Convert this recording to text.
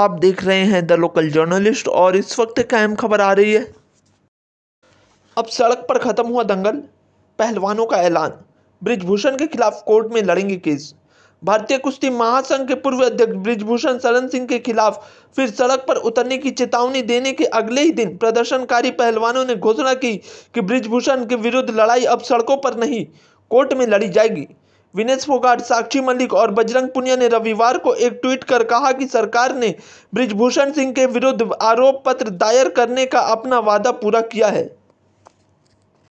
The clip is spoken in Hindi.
आप देख रहे हैं द लोकल जर्नलिस्ट और इस वक्त एक अहम खबर आ रही है अब सड़क पर ख़त्म हुआ दंगल पहलवानों का ऐलान ब्रिजभूषण के खिलाफ कोर्ट में लड़ेंगे केस भारतीय कुश्ती महासंघ के पूर्व अध्यक्ष ब्रिजभूषण शरण सिंह के खिलाफ फिर सड़क पर उतरने की चेतावनी देने के अगले ही दिन प्रदर्शनकारी पहलवानों ने घोषणा की कि ब्रिजभूषण के विरुद्ध लड़ाई अब सड़कों पर नहीं कोर्ट में लड़ी जाएगी विनेश फोगाट साक्षी मलिक और बजरंग पुनिया ने रविवार को एक ट्वीट कर कहा कि सरकार ने ब्रिजभूषण सिंह के विरुद्ध आरोप पत्र दायर करने का अपना वादा पूरा किया है